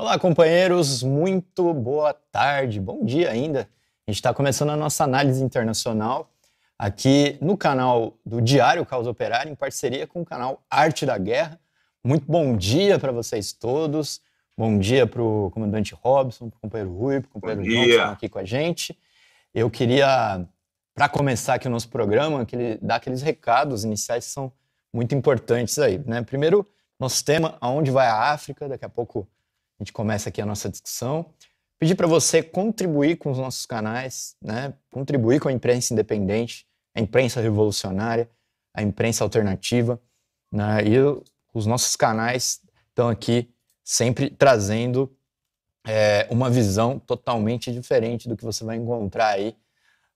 Olá, companheiros, muito boa tarde, bom dia ainda. A gente está começando a nossa análise internacional aqui no canal do Diário Causa Operário em parceria com o canal Arte da Guerra. Muito bom dia para vocês todos. Bom dia para o comandante Robson, para o companheiro Rui, para o companheiro Johnson aqui com a gente. Eu queria, para começar aqui o nosso programa, aquele, dar aqueles recados iniciais que são muito importantes aí. Né? Primeiro, nosso tema, aonde vai a África, daqui a pouco a gente começa aqui a nossa discussão. Pedir para você contribuir com os nossos canais, né? contribuir com a imprensa independente, a imprensa revolucionária, a imprensa alternativa. Né? E os nossos canais estão aqui sempre trazendo é, uma visão totalmente diferente do que você vai encontrar aí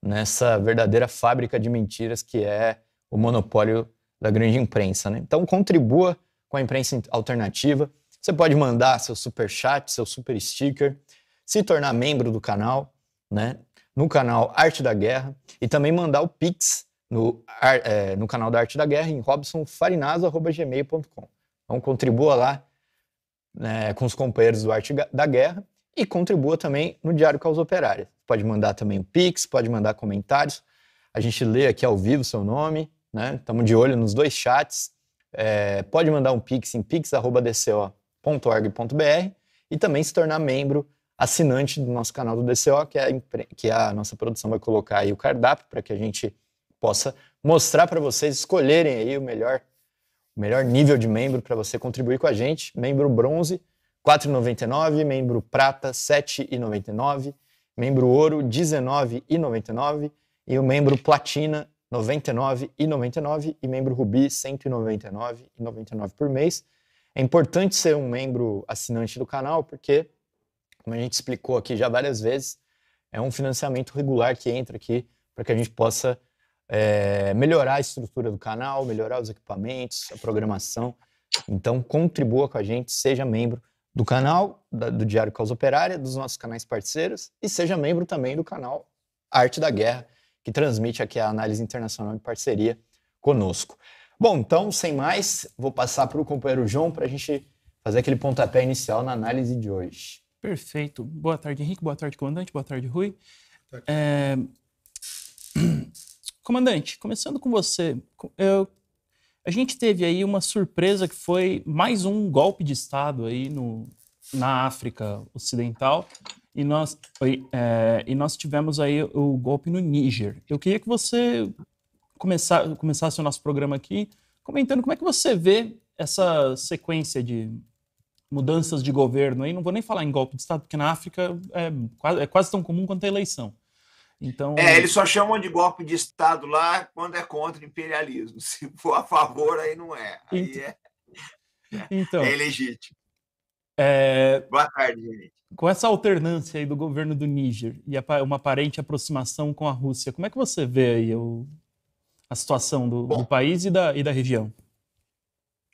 nessa verdadeira fábrica de mentiras que é o monopólio da grande imprensa. Né? Então, contribua com a imprensa alternativa. Você pode mandar seu super chat, seu super sticker, se tornar membro do canal, né? No canal Arte da Guerra e também mandar o Pix no, é, no canal da Arte da Guerra em robsonfarinaso.gmail.com. Então contribua lá né, com os companheiros do Arte da Guerra e contribua também no Diário Caos Operária. Pode mandar também o Pix, pode mandar comentários. A gente lê aqui ao vivo seu nome, né? Estamos de olho nos dois chats. É, pode mandar um Pix em pix.dco.com www.dco.org.br e também se tornar membro assinante do nosso canal do DCO, que é a, que a nossa produção vai colocar aí o cardápio para que a gente possa mostrar para vocês, escolherem aí o melhor, o melhor nível de membro para você contribuir com a gente. Membro bronze, R$ 4,99, membro prata, R$ 7,99, membro ouro, R$ 19,99 e o membro platina, R$ 99,99 e membro rubi, R$ 199,99 por mês. É importante ser um membro assinante do canal, porque, como a gente explicou aqui já várias vezes, é um financiamento regular que entra aqui para que a gente possa é, melhorar a estrutura do canal, melhorar os equipamentos, a programação. Então, contribua com a gente, seja membro do canal da, do Diário Causa Operária, dos nossos canais parceiros, e seja membro também do canal Arte da Guerra, que transmite aqui a análise internacional de parceria conosco. Bom, então, sem mais, vou passar para o companheiro João para a gente fazer aquele pontapé inicial na análise de hoje. Perfeito. Boa tarde, Henrique. Boa tarde, comandante. Boa tarde, Rui. É... Comandante, começando com você, eu... a gente teve aí uma surpresa que foi mais um golpe de Estado aí no... na África Ocidental e nós, é... e nós tivemos aí o golpe no Níger. Eu queria que você começar, começasse o nosso programa aqui comentando como é que você vê essa sequência de mudanças de governo aí, não vou nem falar em golpe de Estado, porque na África é quase, é quase tão comum quanto a eleição. Então... É, eles só chamam de golpe de Estado lá quando é contra o imperialismo. Se for a favor, aí não é. Aí então... é... Então, é ilegítimo. É... Boa tarde, gente. Com essa alternância aí do governo do Níger e uma aparente aproximação com a Rússia, como é que você vê aí o, a situação do, Bom, do país e da, e da região?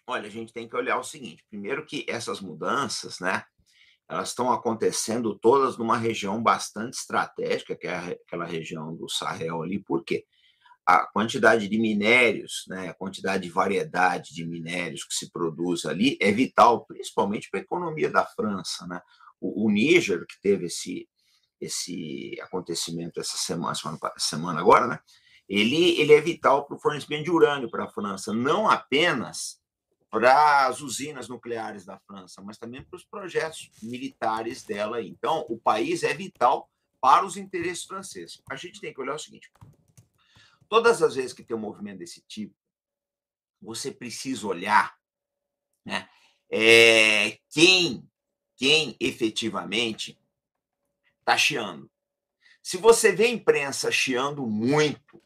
Olha, a gente tem que olhar o seguinte: primeiro que essas mudanças, né, elas estão acontecendo todas numa região bastante estratégica, que é aquela região do Sahel ali, por quê? A quantidade de minérios, né, a quantidade de variedade de minérios que se produz ali é vital, principalmente para a economia da França. Né? O, o Níger, que teve esse, esse acontecimento essa semana, semana, semana agora, né, ele, ele é vital para o fornecimento de urânio para a França, não apenas para as usinas nucleares da França, mas também para os projetos militares dela. Então, o país é vital para os interesses franceses. A gente tem que olhar o seguinte: todas as vezes que tem um movimento desse tipo, você precisa olhar né, é, quem, quem efetivamente está chiando. Se você vê a imprensa chiando muito,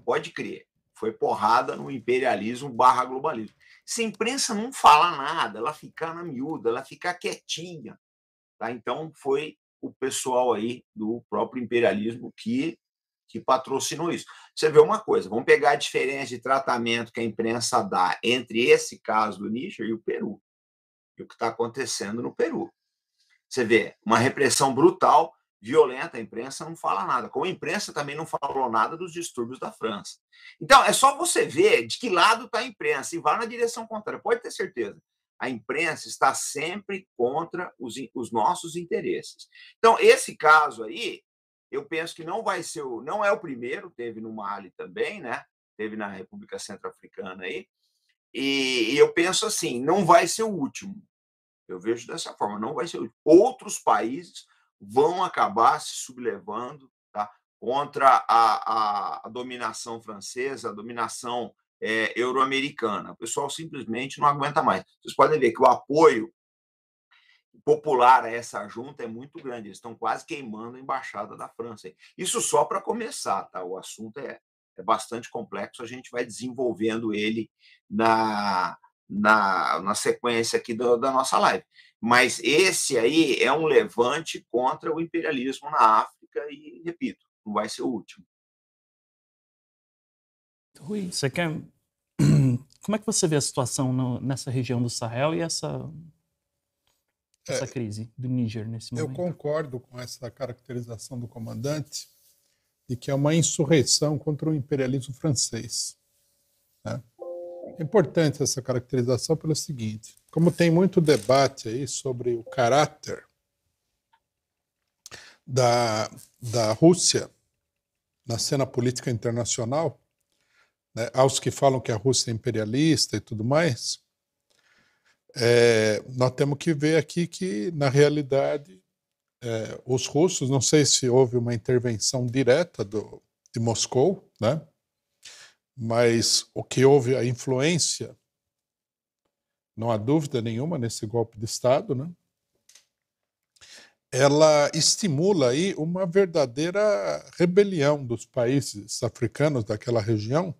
Pode crer. Foi porrada no imperialismo barra globalismo. Se a imprensa não falar nada, ela ficar na miúda, ela ficar quietinha. Tá? Então, foi o pessoal aí do próprio imperialismo que, que patrocinou isso. Você vê uma coisa, vamos pegar a diferença de tratamento que a imprensa dá entre esse caso do Níger e o Peru. E o que está acontecendo no Peru. Você vê uma repressão brutal violenta, a imprensa não fala nada, como a imprensa também não falou nada dos distúrbios da França. Então, é só você ver de que lado está a imprensa e vá na direção contrária, pode ter certeza. A imprensa está sempre contra os, os nossos interesses. Então, esse caso aí, eu penso que não vai ser o, não é o primeiro, teve no Mali também, né? Teve na República Centro-Africana aí. E, eu penso assim, não vai ser o último. Eu vejo dessa forma, não vai ser o último. Outros países vão acabar se sublevando tá? contra a, a, a dominação francesa, a dominação é, euro-americana. O pessoal simplesmente não aguenta mais. Vocês podem ver que o apoio popular a essa junta é muito grande. Eles estão quase queimando a embaixada da França. Isso só para começar, tá? O assunto é, é bastante complexo. A gente vai desenvolvendo ele na na, na sequência aqui do, da nossa live. Mas esse aí é um levante contra o imperialismo na África e, repito, não vai ser o último. Rui, você quer. Como é que você vê a situação no, nessa região do Sahel e essa, essa é, crise do Níger nesse momento? Eu concordo com essa caracterização do comandante de que é uma insurreição contra o imperialismo francês. Né? É importante essa caracterização pelo seguinte: como tem muito debate aí sobre o caráter da, da Rússia na cena política internacional, né, aos que falam que a Rússia é imperialista e tudo mais, é, nós temos que ver aqui que, na realidade, é, os russos, não sei se houve uma intervenção direta do, de Moscou, né, mas o que houve a influência, não há dúvida nenhuma nesse golpe de Estado, né? ela estimula aí uma verdadeira rebelião dos países africanos daquela região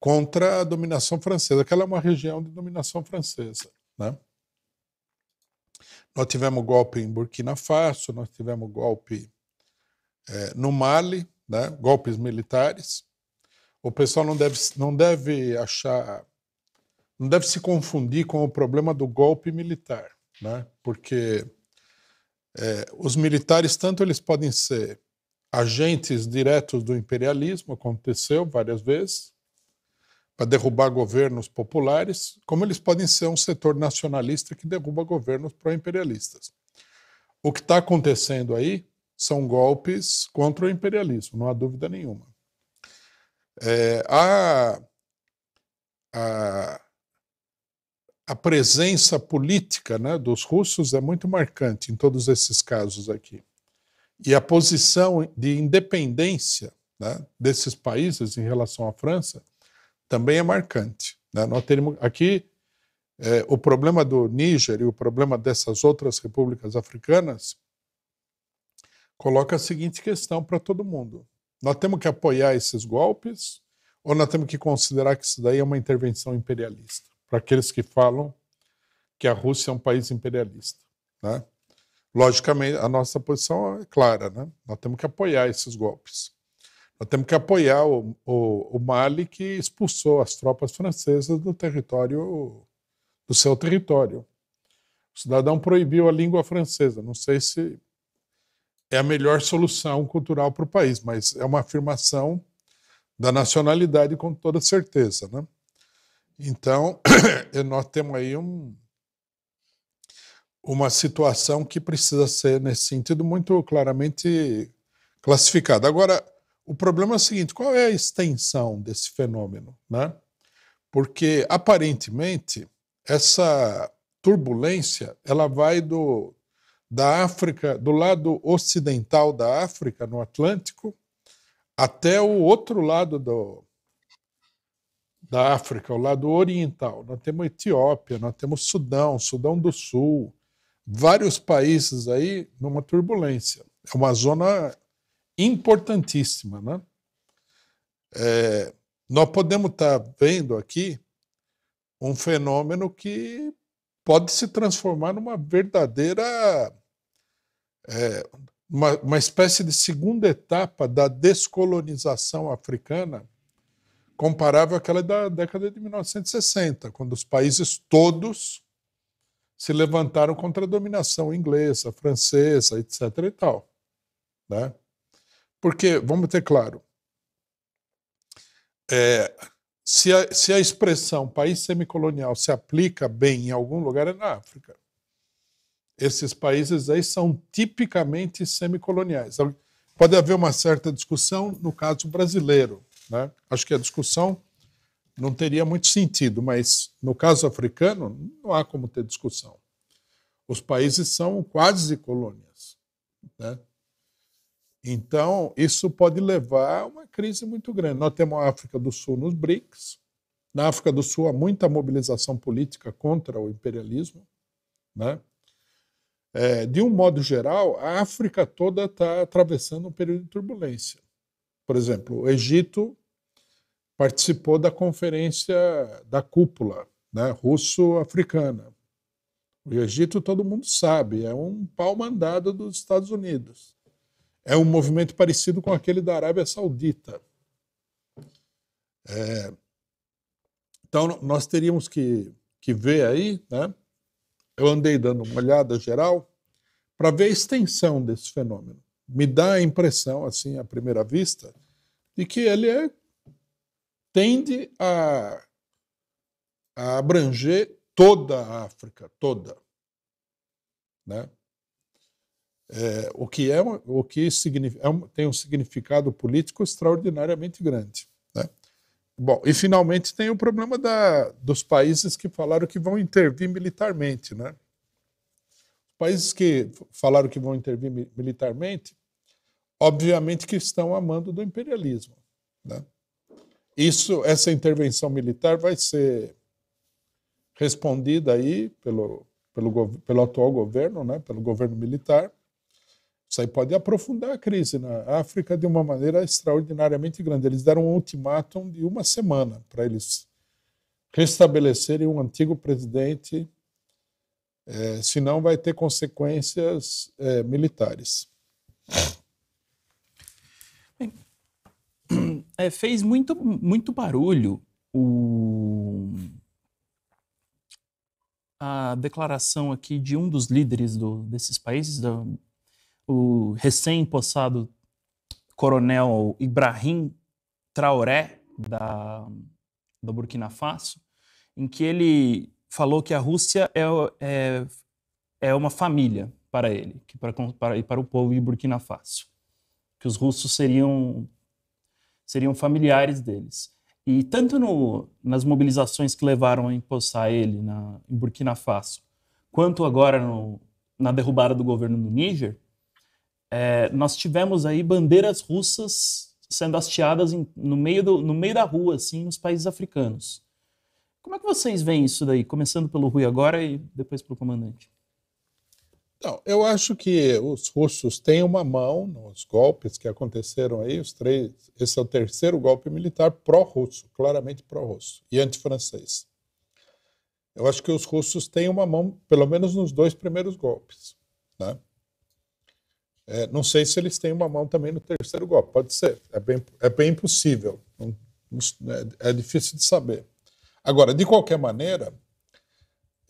contra a dominação francesa. Aquela é uma região de dominação francesa, né? Nós tivemos golpe em Burkina Faso, nós tivemos golpe é, no Mali, né? golpes militares. O pessoal não deve, não deve achar, não deve se confundir com o problema do golpe militar, né? Porque é, os militares tanto eles podem ser agentes diretos do imperialismo, aconteceu várias vezes, para derrubar governos populares, como eles podem ser um setor nacionalista que derruba governos pró-imperialistas. O que está acontecendo aí são golpes contra o imperialismo, não há dúvida nenhuma é, a, a, a, presença política né, dos russos é muito marcante em todos esses casos aqui. E a posição de independência né, desses países em relação à França também é marcante. Né? Nós temos aqui é, o problema do Níger e o problema dessas outras repúblicas africanas coloca a seguinte questão para todo mundo: nós temos que apoiar esses golpes ou nós temos que considerar que isso daí é uma intervenção imperialista? Para aqueles que falam que a Rússia é um país imperialista, né? Logicamente, a nossa posição é clara, né? Nós temos que apoiar esses golpes. Nós temos que apoiar o, o, o Mali que expulsou as tropas francesas do território do seu território. O cidadão proibiu a língua francesa. Não sei se é a melhor solução cultural para o país, mas é uma afirmação da nacionalidade com toda certeza. Né? Então, nós temos aí um, uma situação que precisa ser, nesse sentido, muito claramente classificada. Agora, o problema é o seguinte: qual é a extensão desse fenômeno? Né? Porque, aparentemente, essa turbulência ela vai do da África, do lado ocidental da África, no Atlântico, até o outro lado do, da África, o lado oriental. Nós temos Etiópia, nós temos Sudão, Sudão do Sul, vários países aí numa turbulência. É uma zona importantíssima, né? É, nós podemos estar tá vendo aqui um fenômeno que pode se transformar numa verdadeira é, uma, uma espécie de segunda etapa da descolonização africana comparável àquela da década de 1960, quando os países todos se levantaram contra a dominação inglesa, francesa, etc. e tal. Né? Porque, vamos ter claro, é, se, a, se a expressão país semicolonial se aplica bem em algum lugar é na África. Esses países aí são tipicamente semicoloniais. Então, pode haver uma certa discussão no caso brasileiro. Né? Acho que a discussão não teria muito sentido, mas no caso africano, não há como ter discussão. Os países são quase colônias. Né? Então, isso pode levar a uma crise muito grande. Nós temos a África do Sul nos BRICS. Na África do Sul há muita mobilização política contra o imperialismo. Né? É, de um modo geral, a África toda está atravessando um período de turbulência. Por exemplo, o Egito participou da conferência da cúpula né, russo-africana. O Egito, todo mundo sabe, é um pau mandado dos Estados Unidos. É um movimento parecido com aquele da Arábia Saudita. É, então, nós teríamos que, que ver aí, né? eu andei dando uma olhada geral para ver a extensão desse fenômeno. Me dá a impressão, assim, à primeira vista, de que ele é, tende a, a abranger toda a África, toda. Né? É, o que é o que significa, é tem um significado político extraordinariamente grande. Bom, e finalmente tem o problema da, dos países que falaram que vão intervir militarmente, né? Países que falaram que vão intervir militarmente, obviamente que estão amando do imperialismo, né? Isso, essa intervenção militar vai ser respondida aí pelo, pelo, pelo atual governo, né? Pelo governo militar isso aí pode aprofundar a crise na né? África de uma maneira extraordinariamente grande. Eles deram um ultimátum de uma semana para eles restabelecerem um antigo presidente, é, senão vai ter consequências é, militares. É, fez muito, muito barulho o... a declaração aqui de um dos líderes do, desses países, do, o recém-possado coronel Ibrahim Traoré, da, do Burkina Faso, em que ele falou que a Rússia é, é, é uma família para ele, que para, para, para o povo de Burkina Faso, que os russos seriam, seriam familiares deles. E tanto no, nas mobilizações que levaram a empossar ele na, em Burkina Faso, quanto agora no, na derrubada do governo do Níger, é, nós tivemos aí bandeiras russas sendo hasteadas em, no, meio do, no meio da rua, assim, nos países africanos. Como é que vocês veem isso daí? Começando pelo Rui agora e depois pelo comandante. Não, eu acho que os russos têm uma mão nos golpes que aconteceram aí, os três. Esse é o terceiro golpe militar pró-russo, claramente pró-russo e anti-francês. Eu acho que os russos têm uma mão, pelo menos nos dois primeiros golpes. Né? É, não sei se eles têm uma mão também no terceiro golpe, pode ser, é bem, é bem impossível. Né, é, difícil de saber. Agora, de qualquer maneira,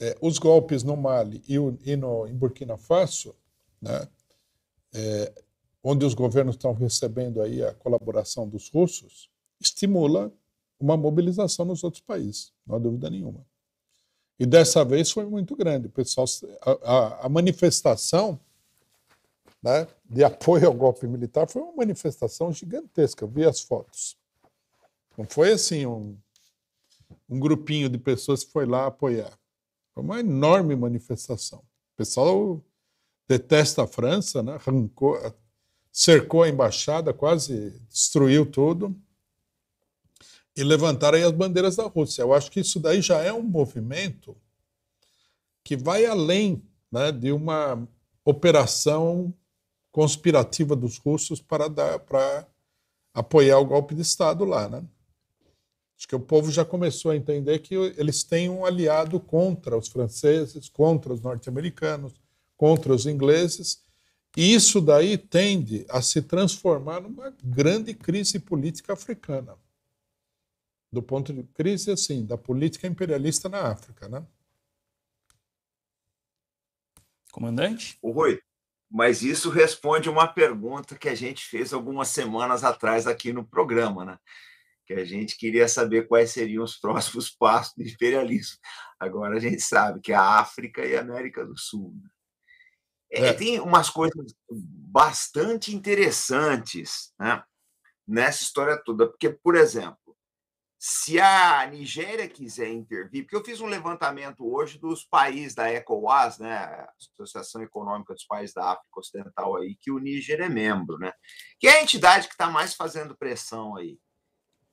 é, os golpes no Mali e, o, e no, em Burkina Faso, né, é, onde os governos estão recebendo aí a colaboração dos russos, estimula uma mobilização nos outros países, não há dúvida nenhuma. E dessa vez foi muito grande, o pessoal, a, a, a manifestação né, de apoio ao golpe militar foi uma manifestação gigantesca. Eu vi as fotos. Não foi assim um, um grupinho de pessoas que foi lá apoiar. Foi uma enorme manifestação. O pessoal detesta a França, né? arrancou, cercou a embaixada, quase destruiu tudo e levantaram as bandeiras da Rússia. Eu acho que isso daí já é um movimento que vai além né, de uma operação conspirativa dos russos para dar para apoiar o golpe de Estado lá, né? Acho que o povo já começou a entender que eles têm um aliado contra os franceses, contra os norte-americanos, contra os ingleses, e isso daí tende a se transformar numa grande crise política africana. Do ponto de crise assim, da política imperialista na África, né? Comandante? O Rui, mas isso responde uma pergunta que a gente fez algumas semanas atrás aqui no programa, né? que a gente queria saber quais seriam os próximos passos do imperialismo. Agora a gente sabe que é a África e a América do Sul. Né? É. É, tem umas coisas bastante interessantes né, nessa história toda, porque, por exemplo, se a Nigéria quiser intervir, porque eu fiz um levantamento hoje dos países da ECOWAS, né, Associação Econômica dos Países da África Ocidental aí, que o Níger é membro, né? Que é a entidade que está mais fazendo pressão aí.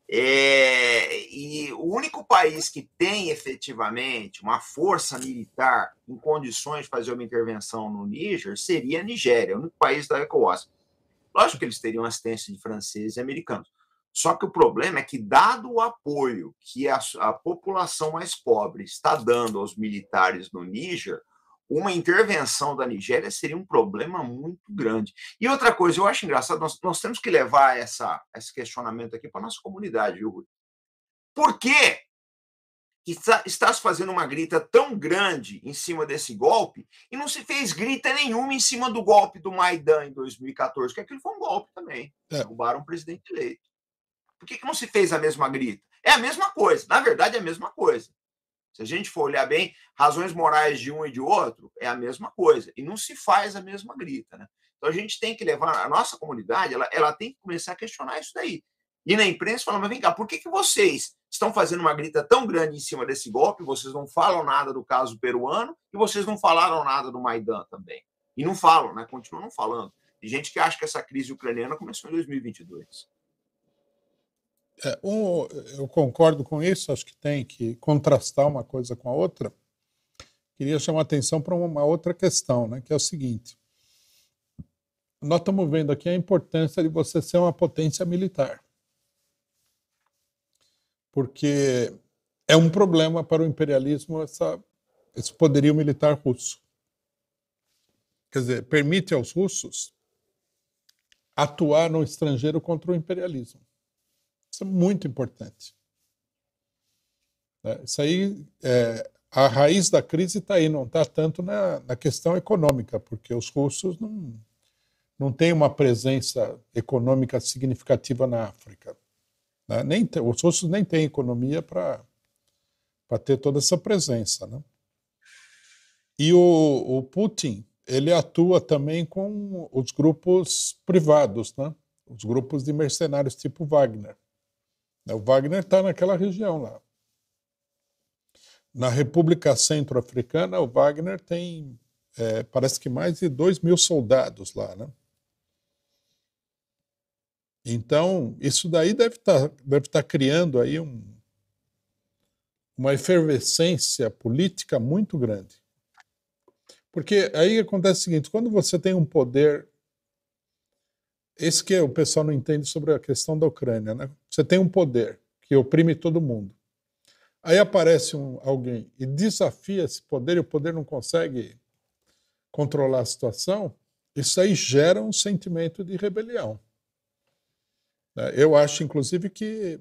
É, e o único país que tem efetivamente uma força militar em condições de fazer uma intervenção no Níger seria a Nigéria, o único país da ECOWAS. Lógico que eles teriam assistência de franceses e americanos. Só que o problema é que, dado o apoio que a, a população mais pobre está dando aos militares no Níger, uma intervenção da Nigéria seria um problema muito grande. E outra coisa, eu acho engraçado, nós, nós temos que levar essa, esse questionamento aqui para a nossa comunidade, viu, Rui? Por que está, está se fazendo uma grita tão grande em cima desse golpe e não se fez grita nenhuma em cima do golpe do Maidan em 2014, que aquilo foi um golpe também. É. Derrubaram o presidente eleito. Por que, que não se fez a mesma grita? É a mesma coisa, na verdade é a mesma coisa. Se a gente for olhar bem, razões morais de um e de outro é a mesma coisa. E não se faz a mesma grita. Né? Então a gente tem que levar, a nossa comunidade, ela, ela tem que começar a questionar isso daí. E na imprensa falar, mas vem cá, por que, que vocês estão fazendo uma grita tão grande em cima desse golpe? Vocês não falam nada do caso peruano e vocês não falaram nada do Maidan também. E não falam, né? continuam não falando. Tem gente que acha que essa crise ucraniana começou em 2022. É, um, eu concordo com isso, acho que tem que contrastar uma coisa com a outra. Queria chamar atenção para uma outra questão, né, que é o seguinte: nós estamos vendo aqui a importância de você ser uma potência militar. Porque é um problema para o imperialismo essa, esse poderio militar russo. Quer dizer, permite aos russos atuar no estrangeiro contra o imperialismo. Isso é muito importante. Né? Isso aí, é, a raiz da crise está aí, não está tanto na, na, questão econômica, porque os russos não, não têm uma presença econômica significativa na África. Né? Nem, os russos nem têm economia para ter toda essa presença. Né? E o, o Putin ele atua também com os grupos privados, né? os grupos de mercenários tipo Wagner. Né? O Wagner está naquela região lá. Na República Centro-Africana, o Wagner tem, é, parece que mais de 2 mil soldados lá, né? Então, isso daí deve estar tá, deve tá criando aí um, uma efervescência política muito grande. Porque aí acontece o seguinte: quando você tem um poder esse que o pessoal não entende sobre a questão da Ucrânia, né? Você tem um poder que oprime todo mundo. Aí aparece um, alguém e desafia esse poder, e o poder não consegue controlar a situação. Isso aí gera um sentimento de rebelião. Né? Eu acho, inclusive, que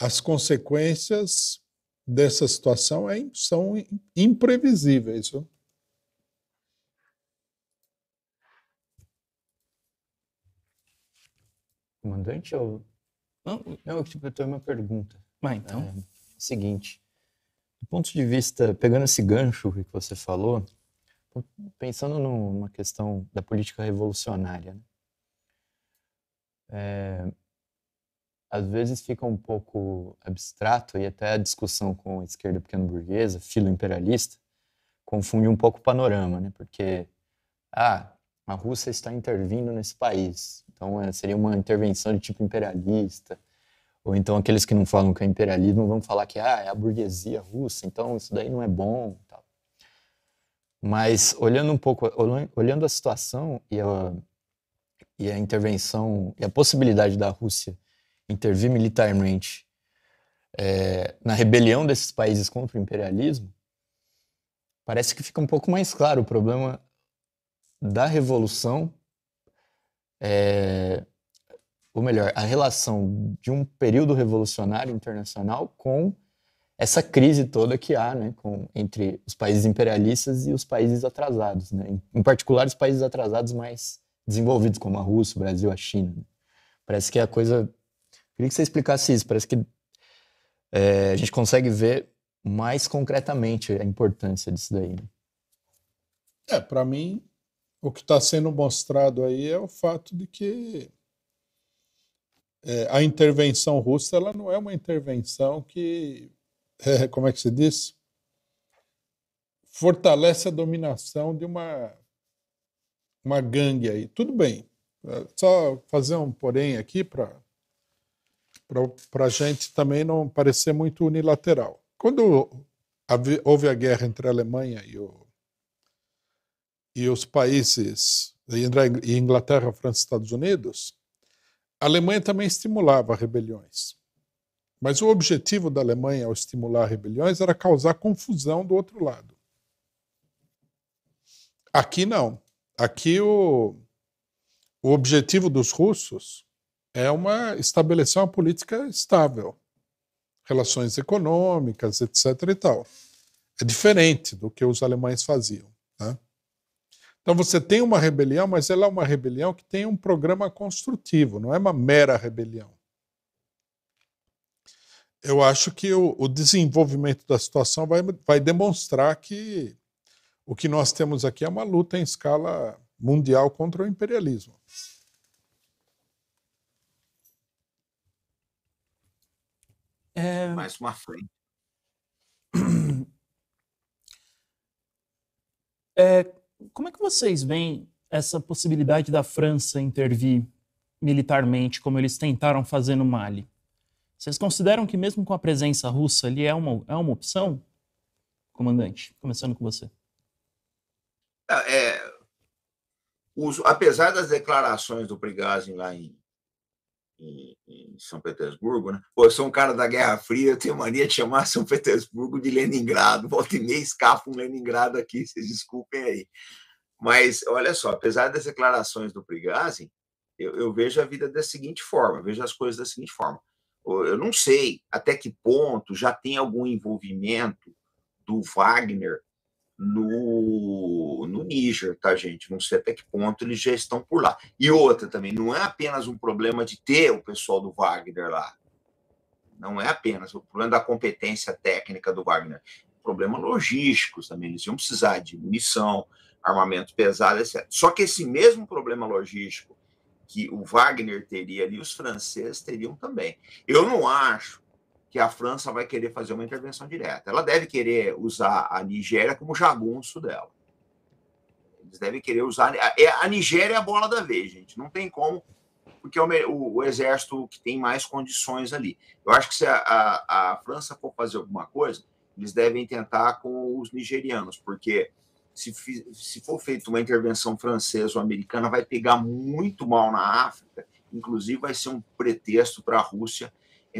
as consequências dessa situação é, são imprevisíveis. Viu? comandante ou. Não, não tipo, eu tenho uma pergunta. mas ah, então. É, seguinte. Do ponto de vista, pegando esse gancho que você falou, pensando numa questão da política revolucionária, né? é, às vezes fica um pouco abstrato e até a discussão com a esquerda pequeno-burguesa, filo-imperialista, confunde um pouco o panorama, né? Porque, ah, a Rússia está intervindo nesse país. Então, é, seria uma intervenção de tipo imperialista. Ou então, aqueles que não falam que é imperialismo vão falar que ah, é a burguesia russa, então isso daí não é bom. Tal. Mas, olhando um pouco, olhando a situação e a, e a intervenção, e a possibilidade da Rússia intervir militarmente é, na rebelião desses países contra o imperialismo, parece que fica um pouco mais claro o problema da Revolução, é, ou melhor, a relação de um período revolucionário internacional com essa crise toda que há né, com, entre os países imperialistas e os países atrasados, né, em, em particular os países atrasados mais desenvolvidos, como a Rússia, o Brasil, a China. Né. Parece que é a coisa. Queria que você explicasse isso, parece que é, a gente consegue ver mais concretamente a importância disso daí. Né? É, para mim, o que está sendo mostrado aí é o fato de que é, a intervenção russa ela não é uma intervenção que, é, como é que se diz? Fortalece a dominação de uma, uma gangue aí. Tudo bem. É, só fazer um porém aqui para a gente também não parecer muito unilateral. Quando houve a guerra entre a Alemanha e o e os países e Inglaterra, França e Estados Unidos, a Alemanha também estimulava rebeliões. Mas o objetivo da Alemanha ao estimular rebeliões era causar confusão do outro lado. Aqui não. Aqui o, o objetivo dos russos é uma estabelecer uma política estável, relações econômicas, etc. E tal. É diferente do que os alemães faziam. Né? Então você tem uma rebelião, mas ela é uma rebelião que tem um programa construtivo, não é uma mera rebelião. Eu acho que o, o desenvolvimento da situação vai, vai demonstrar que o que nós temos aqui é uma luta em escala mundial contra o imperialismo. É... Mais uma frente. É, como é que vocês veem essa possibilidade da França intervir militarmente, como eles tentaram fazer no Mali? Vocês consideram que mesmo com a presença russa ali é uma, é uma opção? Comandante, começando com você. É, é os, apesar das declarações do Prigazhin lá em, em, São Petersburgo, né? Pô, eu sou um cara da Guerra Fria, eu tenho mania de chamar São Petersburgo de Leningrado. Volta e meia escapa um Leningrado aqui, vocês desculpem aí. Mas, olha só, apesar das declarações do Prigazin, eu, eu vejo a vida da seguinte forma, vejo as coisas da seguinte forma. Eu não sei até que ponto já tem algum envolvimento do Wagner no, no Níger, tá, gente? Não sei até que ponto eles já estão por lá. E outra também, não é apenas um problema de ter o pessoal do Wagner lá. Não é apenas o problema da competência técnica do Wagner. Problema logístico também. Eles iam precisar de munição, armamento pesado, etc. Só que esse mesmo problema logístico que o Wagner teria ali, os franceses teriam também. Eu não acho que a França vai querer fazer uma intervenção direta. Ela deve querer usar a Nigéria como jagunço dela. Eles devem querer usar. É, a Nigéria é a bola da vez, gente. Não tem como, porque é o, o, exército que tem mais condições ali. Eu acho que se a, a, a, França for fazer alguma coisa, eles devem tentar com os nigerianos, porque se, se for feita uma intervenção francesa ou americana, vai pegar muito mal na África. Inclusive, vai ser um pretexto para a Rússia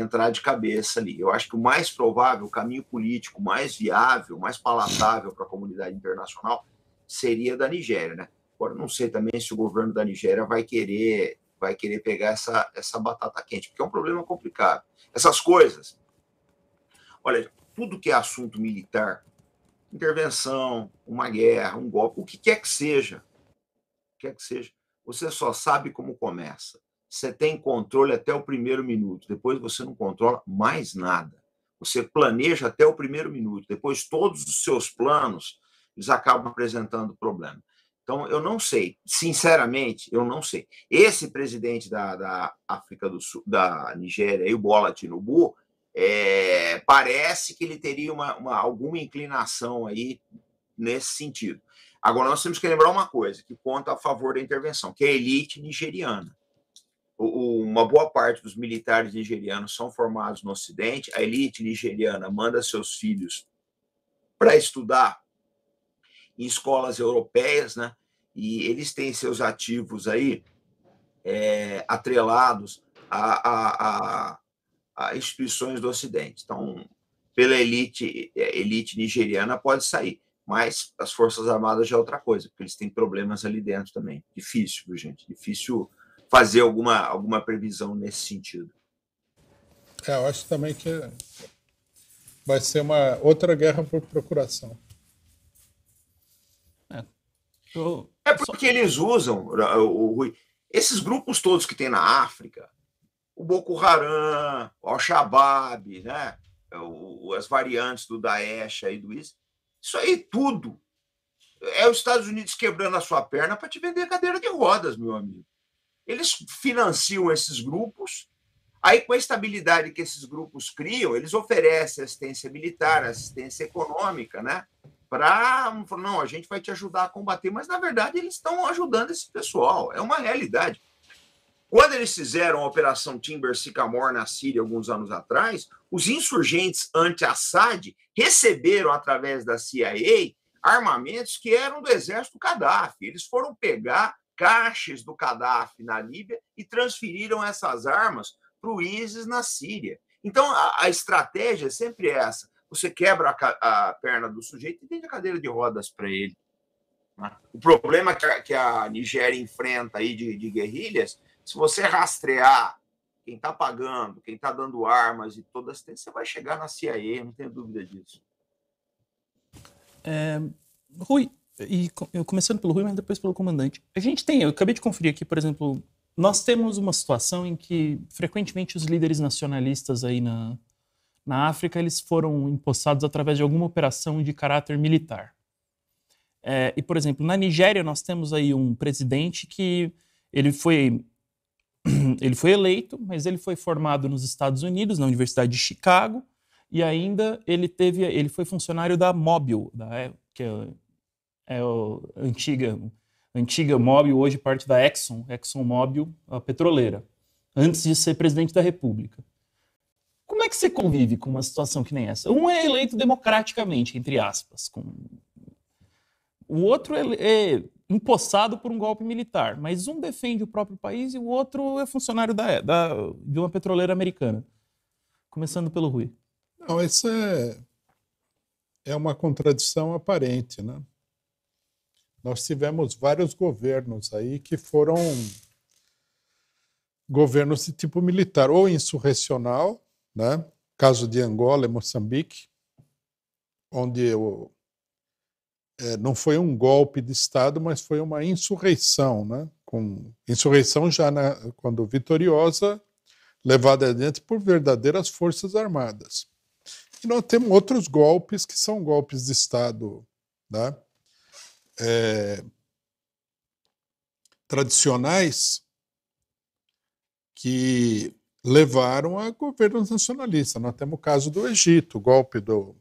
entrar de cabeça ali. Eu acho que o mais provável, o caminho político mais viável, mais palatável para a comunidade internacional seria da Nigéria, né? Agora não sei também se o governo da Nigéria vai querer vai querer pegar essa essa batata quente, porque é um problema complicado. Essas coisas. Olha, tudo que é assunto militar, intervenção, uma guerra, um golpe, o que quer que seja, quer que seja, você só sabe como começa você tem controle até o primeiro minuto, depois você não controla mais nada. Você planeja até o primeiro minuto, depois todos os seus planos eles acabam apresentando problema. Então, eu não sei, sinceramente, eu não sei. Esse presidente da, da África do Sul, da Nigéria, o Bola Tinubu, é, parece que ele teria uma, uma, alguma inclinação aí nesse sentido. Agora, nós temos que lembrar uma coisa que conta a favor da intervenção, que é a elite nigeriana uma boa parte dos militares nigerianos são formados no Ocidente, a elite nigeriana manda seus filhos para estudar em escolas europeias, né? E eles têm seus ativos aí é, atrelados a, a, a, a, instituições do Ocidente. Então, pela elite, é, elite nigeriana pode sair, mas as Forças Armadas já é outra coisa, porque eles têm problemas ali dentro também. Difícil, gente? Difícil fazer alguma, alguma previsão nesse sentido. É, eu acho também que vai ser uma outra guerra por procuração. É, é porque eles usam, o Rui, esses grupos todos que tem na África, o Boko Haram, o Al-Shabaab, né? É, as variantes do Daesh e do ISIS, isso aí tudo é os Estados Unidos quebrando a sua perna para te vender cadeira de rodas, meu amigo eles financiam esses grupos. Aí, com a estabilidade que esses grupos criam, eles oferecem assistência militar, assistência econômica, né? Para. Não, a gente vai te ajudar a combater, mas na verdade eles estão ajudando esse pessoal, é uma realidade. Quando eles fizeram a Operação Timber Sycamore na Síria alguns anos atrás, os insurgentes anti-Assad receberam, através da CIA, armamentos que eram do exército Gaddafi. Eles foram pegar caixas do Gaddafi na Líbia e transferiram essas armas para o ISIS na Síria. Então, a, a, estratégia é sempre essa. Você quebra a, a perna do sujeito e vende a cadeira de rodas para ele. O problema que a, que a, Nigéria enfrenta aí de, de guerrilhas, se você rastrear quem está pagando, quem está dando armas e toda você vai chegar na CIA, não tenho dúvida disso. É, Rui, e começando pelo Rui, mas depois pelo comandante. A gente tem, eu acabei de conferir aqui, por exemplo, nós temos uma situação em que frequentemente os líderes nacionalistas aí na, na África eles foram empossados através de alguma operação de caráter militar. É, e, por exemplo, na Nigéria nós temos aí um presidente que ele foi, ele foi eleito, mas ele foi formado nos Estados Unidos, na Universidade de Chicago, e ainda ele teve ele foi funcionário da Mobil, da, é, que é é antiga, antiga Mobil, hoje parte da Exxon, Exxon Mobil, a petroleira, antes de ser presidente da República. Como é que você convive com uma situação que nem essa? Um é eleito democraticamente, entre aspas, com... o outro é, é empossado por um golpe militar, mas um defende o próprio país e o outro é funcionário da, da de uma petroleira americana. Começando pelo Rui. Não, isso é, é uma contradição aparente, né? Nós tivemos vários governos aí que foram governos de tipo militar ou insurrecional, né? Caso de Angola e Moçambique, onde eu, é, não foi um golpe de Estado, mas foi uma insurreição, né? Com insurreição já na, quando vitoriosa, levada adiante por verdadeiras forças armadas. E nós temos outros golpes que são golpes de Estado, né? é, tradicionais que levaram a governos nacionalistas. Nós temos o caso do Egito, o golpe do,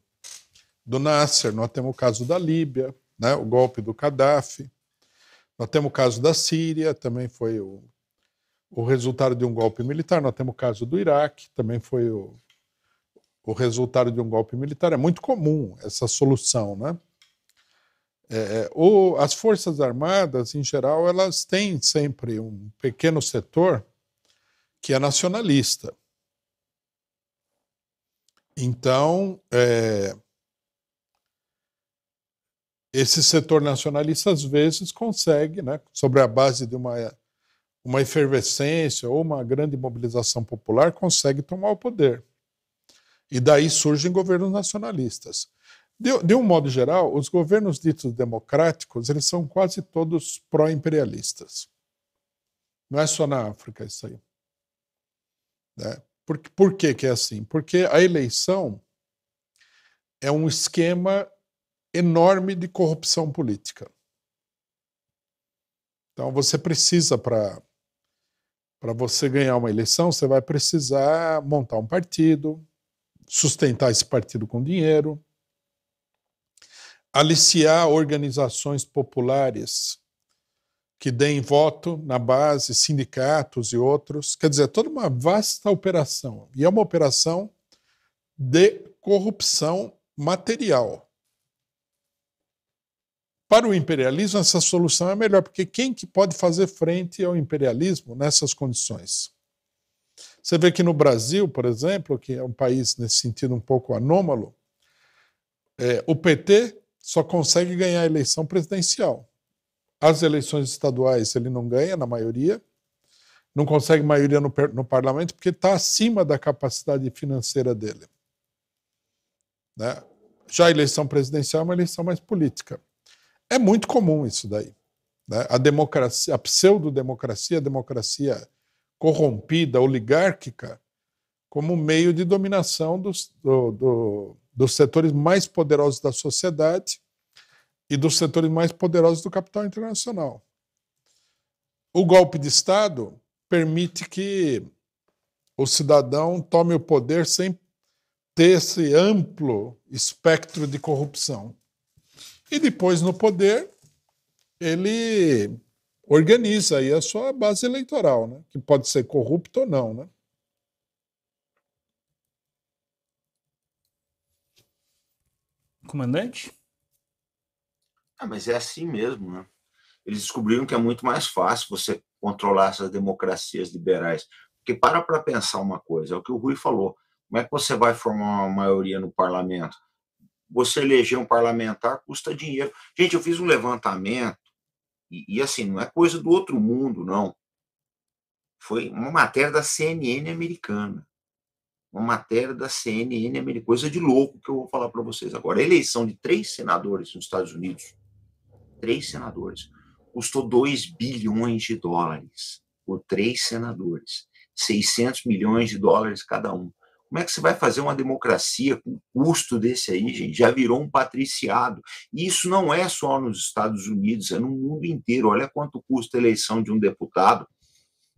do Nasser, nós temos o caso da Líbia, né, o golpe do Gaddafi, nós temos o caso da Síria, também foi o, o resultado de um golpe militar, nós temos o caso do Iraque, também foi o, o resultado de um golpe militar. É muito comum essa solução, né? É, é as Forças Armadas, em geral, elas têm sempre um pequeno setor que é nacionalista. Então, é, esse setor nacionalista, às vezes, consegue, né, sobre a base de uma, uma efervescência ou uma grande mobilização popular, consegue tomar o poder. E daí surgem governos nacionalistas. De, de um modo geral, os governos ditos democráticos, eles são quase todos pró-imperialistas. Não é só na África isso aí. Né? Por, por que, que é assim? Porque a eleição é um esquema enorme de corrupção política. Então você precisa para para você ganhar uma eleição, você vai precisar montar um partido, sustentar esse partido com dinheiro, aliciar organizações populares que deem voto na base, sindicatos e outros. Quer dizer, é toda uma vasta operação. E é uma operação de corrupção material. Para o imperialismo, essa solução é melhor, porque quem que pode fazer frente ao imperialismo nessas condições? Você vê que no Brasil, por exemplo, que é um país nesse sentido um pouco anômalo, é, o PT só consegue ganhar a eleição presidencial. As eleições estaduais ele não ganha, na maioria, não consegue maioria no, no parlamento porque está acima da capacidade financeira dele. Né? Já a eleição presidencial é uma eleição mais política. É muito comum isso daí. Né? A democracia, a pseudo-democracia, a democracia corrompida, oligárquica, como meio de dominação dos, do, do dos setores mais poderosos da sociedade e dos setores mais poderosos do capital internacional. O golpe de Estado permite que o cidadão tome o poder sem ter esse amplo espectro de corrupção. E depois, no poder, ele organiza aí a sua base eleitoral, né? que pode ser corrupto ou não. Né? comandante? Ah, mas é assim mesmo, né? Eles descobriram que é muito mais fácil você controlar essas democracias liberais. Porque para para pensar uma coisa, é o que o Rui falou. Como é que você vai formar uma maioria no parlamento? Você eleger um parlamentar custa dinheiro. Gente, eu fiz um levantamento e, e assim, não é coisa do outro mundo, não. Foi uma matéria da CNN americana uma matéria da CNN é americana, coisa de louco que eu vou falar para vocês agora. A eleição de três senadores nos Estados Unidos, três senadores, custou 2 bilhões de dólares por três senadores, 600 milhões de dólares cada um. Como é que você vai fazer uma democracia com o custo desse aí, gente? Já virou um patriciado. E isso não é só nos Estados Unidos, é no mundo inteiro. Olha quanto custa a eleição de um deputado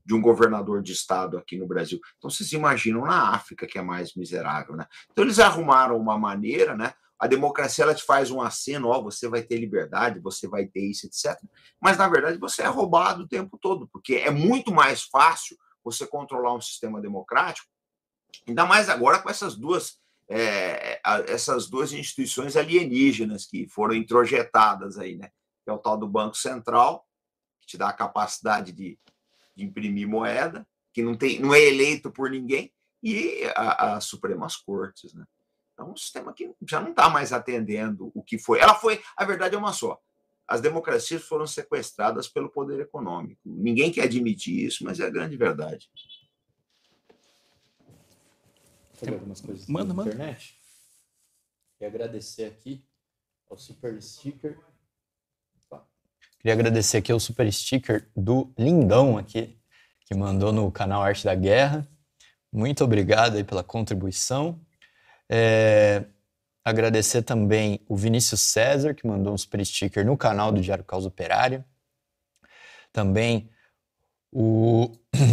de um governador de estado aqui no Brasil. Então vocês imaginam na África que é mais miserável, né? Então eles arrumaram uma maneira, né? A democracia ela te faz um aceno, ó, você vai ter liberdade, você vai ter isso, etc. Mas na verdade você é roubado o tempo todo, porque é muito mais fácil você controlar um sistema democrático, ainda mais agora com essas duas é, essas duas instituições alienígenas que foram introjetadas aí, né? Que é o tal do Banco Central, que te dá a capacidade de de imprimir moeda, que não, tem, não é eleito por ninguém, e as Supremas Cortes. Né? Então, um sistema que já não está mais atendendo o que foi. Ela foi, a verdade é uma só. As democracias foram sequestradas pelo poder econômico. Ninguém quer admitir isso, mas é a grande verdade. Tem algumas coisas manda, na manda. internet. E agradecer aqui ao Super Sticker Queria agradecer aqui o super sticker do Lindão aqui, que mandou no canal Arte da Guerra. Muito obrigado aí pela contribuição. É, agradecer também o Vinícius César, que mandou um super sticker no canal do Diário Causa Operário. Também o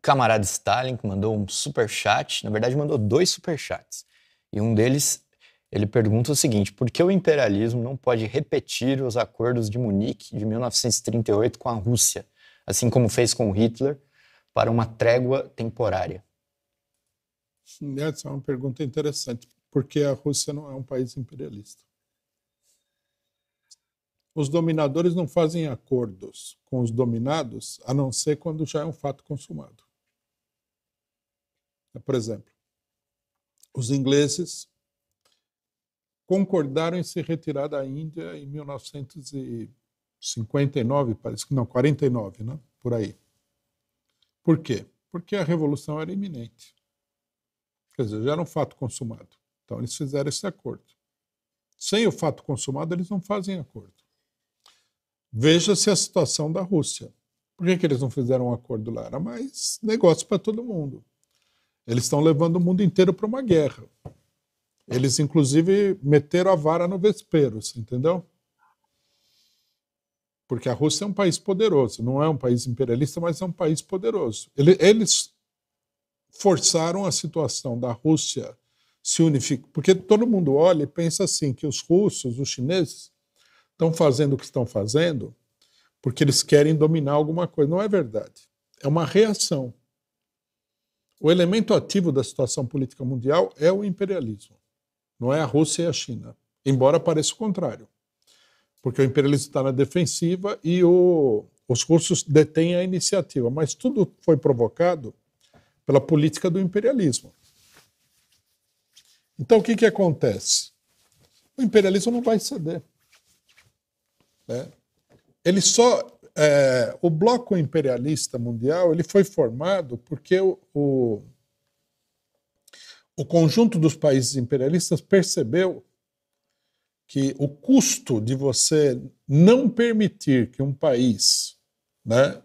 camarada Stalin, que mandou um super chat. Na verdade, mandou dois super chats. E um deles ele pergunta o seguinte: por que o imperialismo não pode repetir os acordos de Munique de 1938 com a Rússia, assim como fez com Hitler, para uma trégua temporária? Essa é uma pergunta interessante, porque a Rússia não é um país imperialista. Os dominadores não fazem acordos com os dominados, a não ser quando já é um fato consumado. Por exemplo, os ingleses concordaram em se retirar da Índia em 1959, parece que não, 49, né? Por aí. Por quê? Porque a revolução era iminente. Quer dizer, já era um fato consumado. Então eles fizeram esse acordo. Sem o fato consumado, eles não fazem acordo. Veja-se a situação da Rússia. Por que, que eles não fizeram um acordo lá? Era mais negócio para todo mundo. Eles estão levando o mundo inteiro para uma guerra. Eles, inclusive, meteram a vara no vespeiro, entendeu? Porque a Rússia é um país poderoso, não é um país imperialista, mas é um país poderoso. Eles forçaram a situação da Rússia se unificar. Porque todo mundo olha e pensa assim: que os russos, os chineses, estão fazendo o que estão fazendo porque eles querem dominar alguma coisa. Não é verdade. É uma reação. O elemento ativo da situação política mundial é o imperialismo não é a Rússia e a China, embora pareça o contrário, porque o imperialismo está na defensiva e o, os russos detêm a iniciativa, mas tudo foi provocado pela política do imperialismo. Então o que, que acontece? O imperialismo não vai ceder. Né? Ele só é, o bloco imperialista mundial ele foi formado porque o, o o conjunto dos países imperialistas percebeu que o custo de você não permitir que um país né,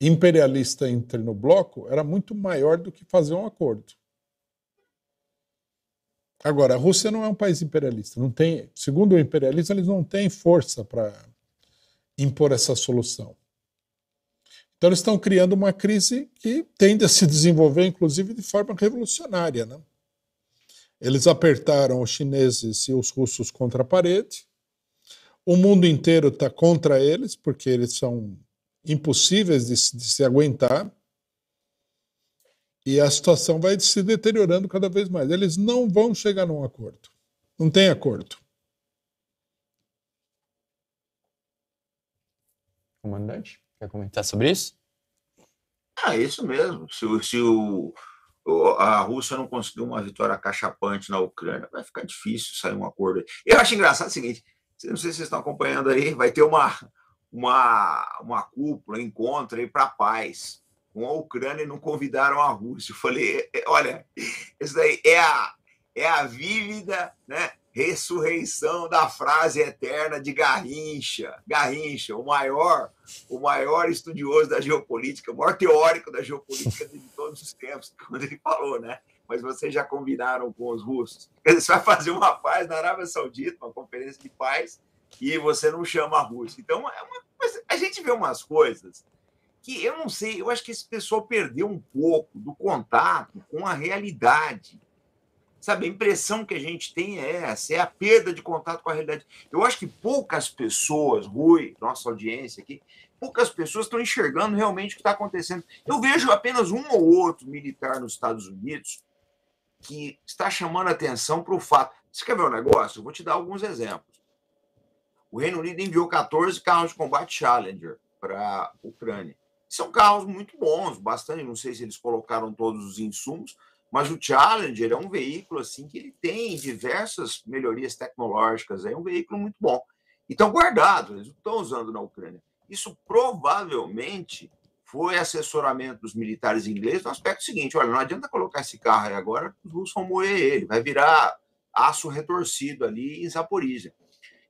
imperialista entre no bloco era muito maior do que fazer um acordo. Agora, a Rússia não é um país imperialista, não tem, segundo o imperialismo, eles não têm força para impor essa solução. Então, eles estão criando uma crise que tende a se desenvolver, inclusive, de forma revolucionária. Né? Eles apertaram os chineses e os russos contra a parede. O mundo inteiro está contra eles, porque eles são impossíveis de, de se aguentar. E a situação vai se deteriorando cada vez mais. Eles não vão chegar num acordo. Não tem acordo. Comandante, quer comentar sobre isso? Ah, isso mesmo. Se, se o, a Rússia não conseguiu uma vitória cachapante na Ucrânia, vai ficar difícil sair um acordo. Eu acho engraçado o seguinte: não sei se vocês estão acompanhando aí, vai ter uma, uma, uma cúpula, encontro aí para paz com a Ucrânia e não convidaram a Rússia. Eu falei, é, é, olha, isso daí é a, é a vívida, né? ressurreição da frase eterna de Garrincha. Garrincha, o maior, o maior estudioso da geopolítica, o maior teórico da geopolítica de todos os tempos, quando ele falou, né? Mas vocês já combinaram com os russos. Você vai fazer uma paz na Arábia Saudita, uma conferência de paz, e você não chama a Rússia. Então, é uma a gente vê umas coisas que eu não sei, eu acho que esse pessoal perdeu um pouco do contato com a realidade Sabe, a impressão que a gente tem é essa, é a perda de contato com a realidade. Eu acho que poucas pessoas, Rui, nossa audiência aqui, poucas pessoas estão enxergando realmente o que está acontecendo. Eu vejo apenas um ou outro militar nos Estados Unidos que está chamando atenção para o fato. Você quer ver um negócio? Eu vou te dar alguns exemplos. O Reino Unido enviou 14 carros de combate Challenger para a Ucrânia. São carros muito bons, bastante. Não sei se eles colocaram todos os insumos, mas o Challenger é um veículo assim que ele tem diversas melhorias tecnológicas, é um veículo muito bom. então guardado eles não estão usando na Ucrânia. Isso provavelmente foi assessoramento dos militares ingleses no aspecto seguinte: olha, não adianta colocar esse carro aí agora, os russos vão moer ele, vai virar aço retorcido ali em Zaporizhia.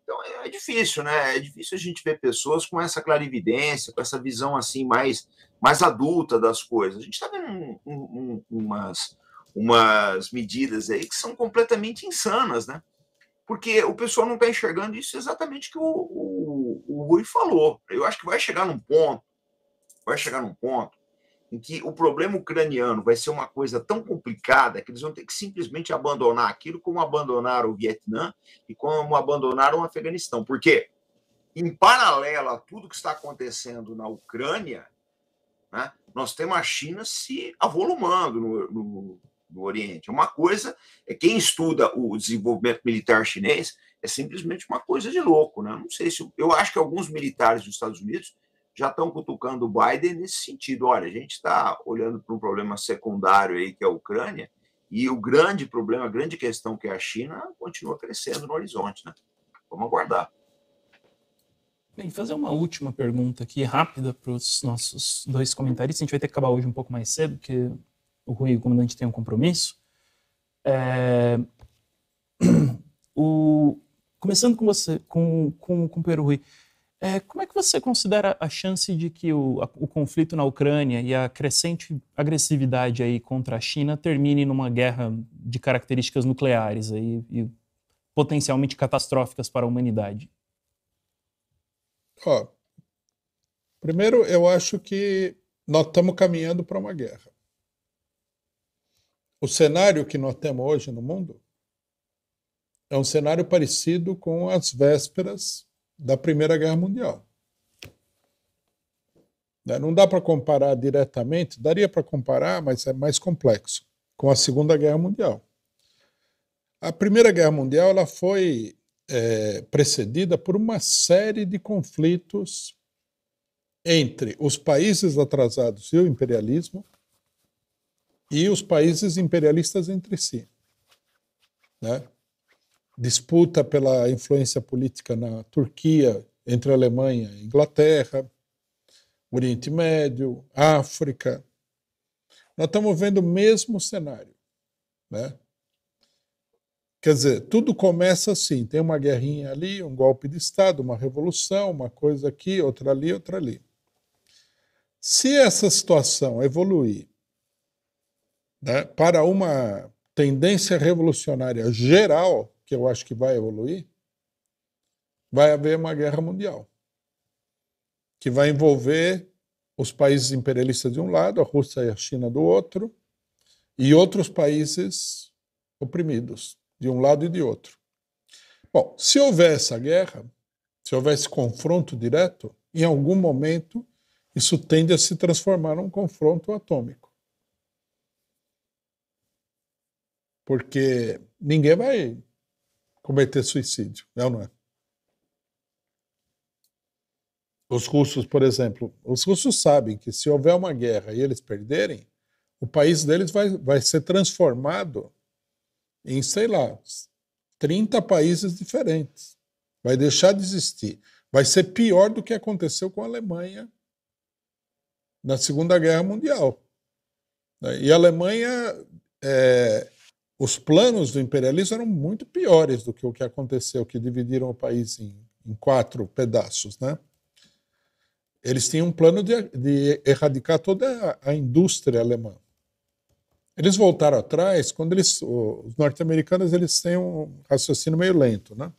Então é, é, difícil, né? É difícil a gente ver pessoas com essa clarividência, com essa visão assim mais, mais adulta das coisas. A gente está vendo um, um, um, umas, umas medidas aí que são completamente insanas, né? Porque o pessoal não está enxergando isso exatamente que o, o, o Rui falou. Eu acho que vai chegar num ponto, vai chegar num ponto em que o problema ucraniano vai ser uma coisa tão complicada que eles vão ter que simplesmente abandonar aquilo como abandonaram o Vietnã e como abandonaram o Afeganistão. Porque, em paralelo a tudo que está acontecendo na Ucrânia, né, nós temos a China se avolumando no, no, do Oriente. Uma coisa é quem estuda o desenvolvimento militar chinês é simplesmente uma coisa de louco, né? Não sei se eu acho que alguns militares dos Estados Unidos já estão cutucando o Biden nesse sentido. Olha, a gente está olhando para um problema secundário aí que é a Ucrânia e o grande problema, a grande questão que é a China continua crescendo no horizonte, né? Vamos aguardar. Bem, fazer uma última pergunta aqui, rápida, para os nossos dois comentaristas. A gente vai ter que acabar hoje um pouco mais cedo, porque o Rui, o comandante, tem um compromisso. É... O... Começando com você, com, com, com o Pedro Rui, é, como é que você considera a chance de que o, a, o conflito na Ucrânia e a crescente agressividade aí contra a China termine numa guerra de características nucleares aí, e potencialmente catastróficas para a humanidade? primeiro, eu acho que nós estamos caminhando para uma guerra. O cenário que nós temos hoje no mundo é um cenário parecido com as vésperas da Primeira Guerra Mundial. Né, não dá para comparar diretamente, daria para comparar, mas é mais complexo, com a Segunda Guerra Mundial. A Primeira Guerra Mundial ela foi é, precedida por uma série de conflitos entre os países atrasados e o imperialismo, e os países imperialistas entre si. Né? Disputa pela influência política na Turquia, entre Alemanha e Inglaterra, Oriente Médio, África. Nós estamos vendo o mesmo cenário. Né? Quer dizer, tudo começa assim: tem uma guerrinha ali, um golpe de Estado, uma revolução, uma coisa aqui, outra ali, outra ali. Se essa situação evoluir né, para uma tendência revolucionária geral, que eu acho que vai evoluir, vai haver uma guerra mundial que vai envolver os países imperialistas de um lado, a Rússia e a China do outro, e outros países oprimidos, de um lado e de outro. Bom, se houver essa guerra, se houver esse confronto direto, em algum momento isso tende a se transformar num confronto atômico. Porque ninguém vai cometer suicídio, é ou não é? Os russos, por exemplo, os russos sabem que se houver uma guerra e eles perderem, o país deles vai, vai ser transformado em, sei lá, 30 países diferentes. Vai deixar de existir. Vai ser pior do que aconteceu com a Alemanha na Segunda Guerra Mundial. E a Alemanha é, os planos do imperialismo eram muito piores do que o que aconteceu, que dividiram o país em, em quatro pedaços, né? Eles tinham um plano de, de erradicar toda a, a, indústria alemã. Eles voltaram atrás quando eles, os norte-americanos, eles têm um raciocínio meio lento, né?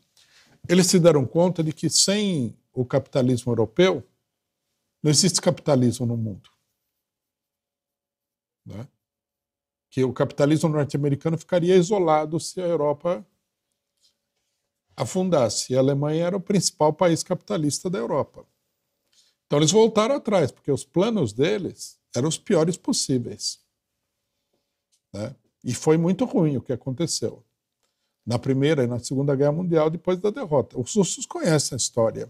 Eles se deram conta de que sem o capitalismo europeu não existe capitalismo no mundo. Né? que o capitalismo norte-americano ficaria isolado se a Europa afundasse. E a Alemanha era o principal país capitalista da Europa. Então eles voltaram atrás, porque os planos deles eram os piores possíveis. Né? E foi muito ruim o que aconteceu. Na Primeira e na Segunda Guerra Mundial, depois da derrota. Os russos conhecem a história.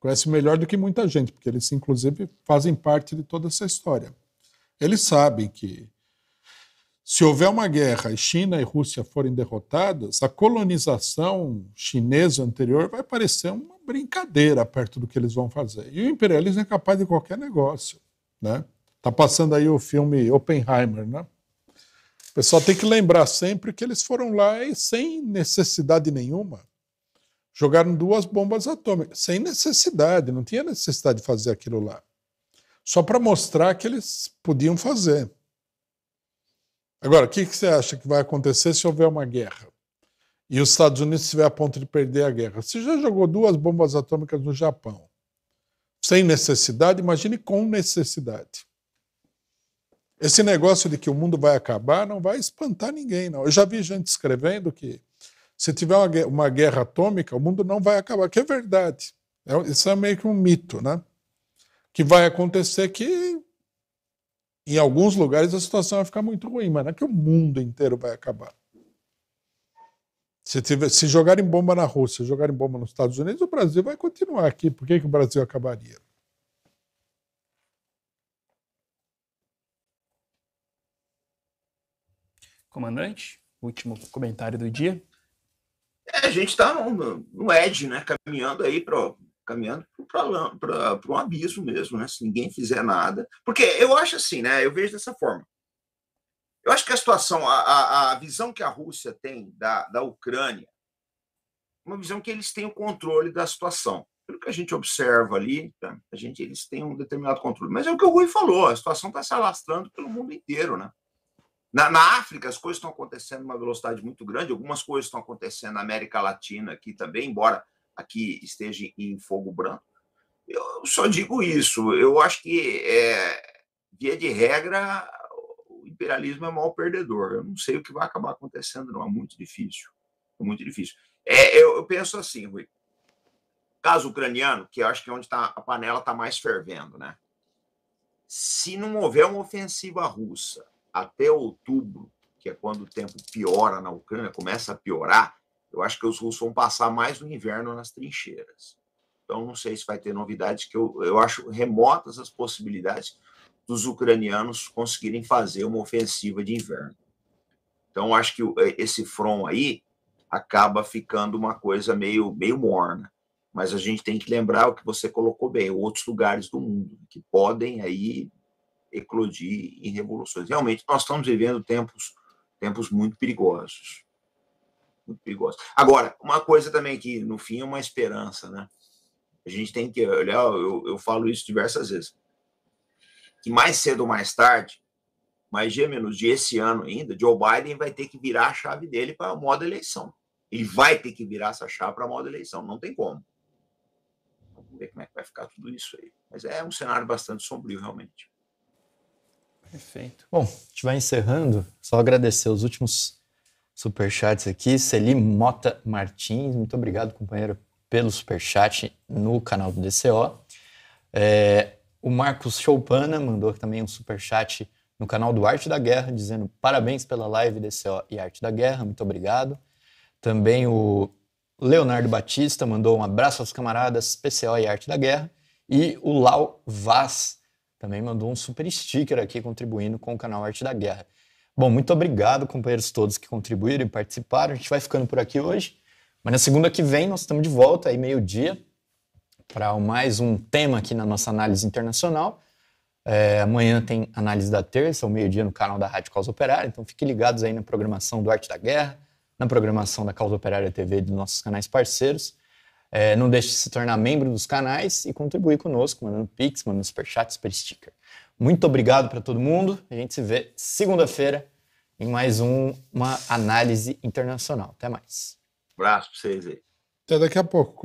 Conhecem melhor do que muita gente, porque eles, inclusive, fazem parte de toda essa história. Eles sabem que se houver uma guerra e China e Rússia forem derrotadas, a colonização chinesa anterior vai parecer uma brincadeira perto do que eles vão fazer. E o imperialismo é capaz de qualquer negócio, né? Tá passando aí o filme Oppenheimer, né? O pessoal tem que lembrar sempre que eles foram lá e sem necessidade nenhuma jogaram duas bombas atômicas, sem necessidade, não tinha necessidade de fazer aquilo lá. Só para mostrar que eles podiam fazer. Agora, o que, que você acha que vai acontecer se houver uma guerra? E os Estados Unidos estiver a ponto de perder a guerra? Você já jogou duas bombas atômicas no Japão. Sem necessidade, imagine com necessidade. Esse negócio de que o mundo vai acabar não vai espantar ninguém, não. Eu já vi gente escrevendo que se tiver uma guerra, uma guerra atômica, o mundo não vai acabar, que é verdade. É, isso é meio que um mito, né? Que vai acontecer que em alguns lugares a situação vai ficar muito ruim, mas não é que o mundo inteiro vai acabar. Se, tiver, se jogarem bomba na Rússia, jogarem bomba nos Estados Unidos, o Brasil vai continuar aqui. Por que, que o Brasil acabaria? Comandante, último comentário do dia. É, a gente está no, no, Ed, né? Caminhando aí para caminhando para um abismo mesmo, né? Se ninguém fizer nada. Porque eu acho assim, né? Eu vejo dessa forma. Eu acho que a situação, a, a visão que a Rússia tem da, da Ucrânia, uma visão que eles têm o controle da situação. Pelo que a gente observa ali, tá? a gente, eles têm um determinado controle. Mas é o que o Rui falou, a situação está se alastrando pelo mundo inteiro, né? Na, na, África, as coisas estão acontecendo numa velocidade muito grande, algumas coisas estão acontecendo na América Latina aqui também, embora aqui esteja em fogo branco. Eu só digo isso. Eu acho que, é, via de regra, o imperialismo é mal perdedor. Eu não sei o que vai acabar acontecendo, não. É muito difícil. É muito difícil. É, eu, eu penso assim, Rui. Caso ucraniano, que eu acho que é onde tá, a panela está mais fervendo, né? Se não houver uma ofensiva russa até outubro, que é quando o tempo piora na Ucrânia, começa a piorar, eu acho que os russos vão passar mais um inverno nas trincheiras. Então, não sei se vai ter novidades, que eu, eu acho remotas as possibilidades dos ucranianos conseguirem fazer uma ofensiva de inverno. Então, acho que é, esse front aí acaba ficando uma coisa meio, meio morna. Mas a gente tem que lembrar o que você colocou bem, outros lugares do mundo que podem aí eclodir em revoluções. Realmente, nós estamos vivendo tempos, tempos muito perigosos muito perigosa. Agora, uma coisa também que, no fim, é uma esperança, né? A gente tem que olhar, eu, eu falo isso diversas vezes, que mais cedo ou mais tarde, mais gêmeos menos de esse ano ainda, Joe Biden vai ter que virar a chave dele para a moda eleição. Ele vai ter que virar essa chave para a moda eleição, não tem como. Vamos ver como é que vai ficar tudo isso aí. Mas é um cenário bastante sombrio, realmente. Perfeito. Bom, a gente vai encerrando. Só agradecer os últimos superchats aqui. Celi Mota Martins, muito obrigado, companheiro, pelo superchat no canal do DCO. É, o Marcos Choupana mandou também um superchat no canal do Arte da Guerra, dizendo parabéns pela live DCO e Arte da Guerra, muito obrigado. Também o Leonardo Batista mandou um abraço aos camaradas PCO e Arte da Guerra. E o Lau Vaz também mandou um super sticker aqui contribuindo com o canal Arte da Guerra. Bom, muito obrigado, companheiros todos que contribuíram e participaram. A gente vai ficando por aqui hoje, mas na segunda que vem nós estamos de volta, aí meio-dia, para mais um tema aqui na nossa análise internacional. É, amanhã tem análise da terça, ao meio-dia, no canal da Rádio Causa Operária. Então fiquem ligados aí na programação do Arte da Guerra, na programação da Causa Operária TV e dos nossos canais parceiros. É, não deixe de se tornar membro dos canais e contribuir conosco, mandando Pix, mandando Superchat, Super Sticker. Muito obrigado para todo mundo. A gente se vê segunda-feira em mais um, uma análise internacional. Até mais. Um abraço para vocês aí. Até daqui a pouco.